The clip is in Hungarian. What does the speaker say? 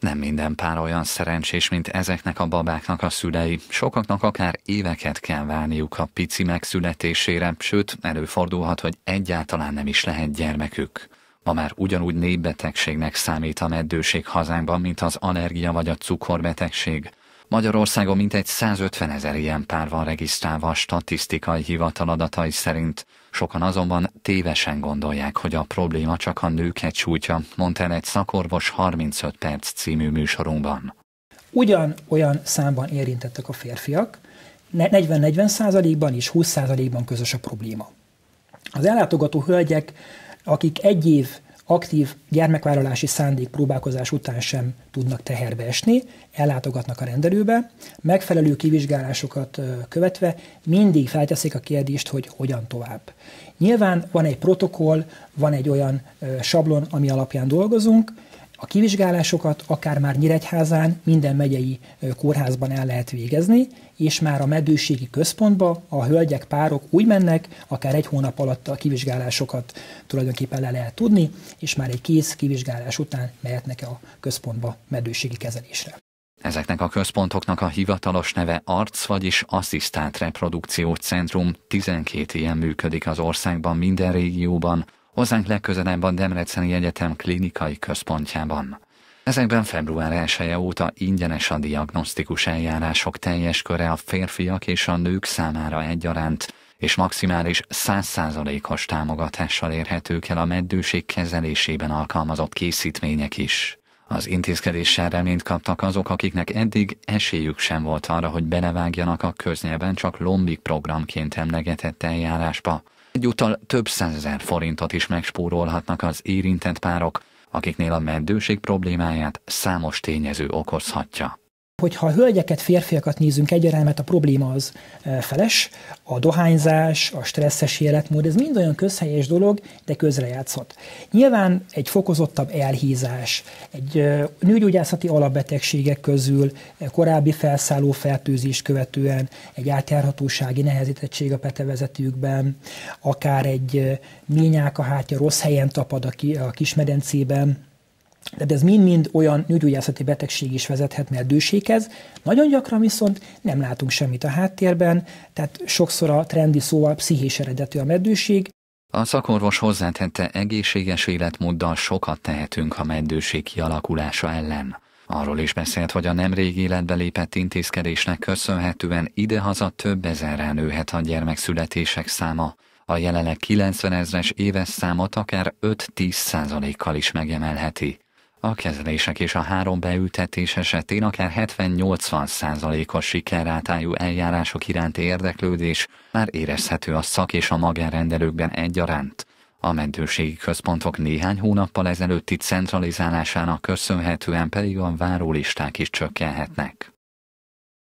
Nem minden pár olyan szerencsés, mint ezeknek a babáknak a szülei. Sokaknak akár éveket kell várniuk a pici megszületésére, sőt, előfordulhat, hogy egyáltalán nem is lehet gyermekük. Ma már ugyanúgy népbetegségnek számít a meddőség hazánkban, mint az allergia vagy a cukorbetegség. Magyarországon mintegy 150 ezer ilyen pár van regisztrálva a statisztikai hivatal adatai szerint. Sokan azonban tévesen gondolják, hogy a probléma csak a nőket sújtja, mondta el egy szakorvos 35 perc című műsorunkban. Ugyan olyan számban érintettek a férfiak, 40-40 százalékban -40 és 20 százalékban közös a probléma. Az ellátogató hölgyek, akik egy év aktív gyermekvállalási szándék próbálkozás után sem tudnak teherbe esni, ellátogatnak a rendelőbe, megfelelő kivizsgálásokat követve mindig felteszik a kérdést, hogy hogyan tovább. Nyilván van egy protokoll, van egy olyan sablon, ami alapján dolgozunk, a kivizsgálásokat akár már Nyíregyházán minden megyei kórházban el lehet végezni, és már a medőségi központba a hölgyek, párok úgy mennek, akár egy hónap alatt a kivizsgálásokat tulajdonképpen le lehet tudni, és már egy kész kivizsgálás után mehetnek a központba medőségi kezelésre. Ezeknek a központoknak a hivatalos neve arc, vagyis asszisztált reprodukció centrum, 12 ilyen működik az országban minden régióban, hozzánk legközelebb a Demreceni Egyetem klinikai központjában. Ezekben február 1 -e óta ingyenes a diagnosztikus eljárások teljes köre a férfiak és a nők számára egyaránt, és maximális 100%-os támogatással érhetők el a meddőség kezelésében alkalmazott készítmények is. Az intézkedéssel reményt kaptak azok, akiknek eddig esélyük sem volt arra, hogy belevágjanak a köznyelben csak lombik programként emlegetett eljárásba. Egyúttal több százezer forintot is megspórolhatnak az érintett párok, akiknél a meddőség problémáját számos tényező okozhatja. Hogyha a hölgyeket, férfiakat nézünk egyaránt, mert a probléma az e, feles, a dohányzás, a stresszes életmód, ez mind olyan közhelyes dolog, de közrejátszott. Nyilván egy fokozottabb elhízás, egy e, nőgyógyászati alapbetegségek közül, e, korábbi felszálló fertőzés követően, egy átjárhatósági nehezítettség a petevezetőkben, akár egy ményák a hátja rossz helyen tapad a kismedencében, de ez mind-mind olyan nőgyógyászati betegség is vezethet meddőséghez. Nagyon gyakran viszont nem látunk semmit a háttérben, tehát sokszor a trendi szóval pszichés eredetű a meddőség. A szakorvos hozzátette, egészséges életmóddal sokat tehetünk a meddőség kialakulása ellen. Arról is beszélt, hogy a nemrég életbe lépett intézkedésnek köszönhetően idehaza több ezerrel nőhet a gyermekszületések száma. A jelenleg 90 ezres éves számot akár 5-10 százalékkal is megemelheti. A kezelések és a három beültetés esetén akár 70-80%-os sikerrátájú eljárások iránti érdeklődés már érezhető a szak és a magánrendelőkben egyaránt. A mentőségi központok néhány hónappal ezelőtti centralizálásának köszönhetően pedig a várólisták is csökkenhetnek.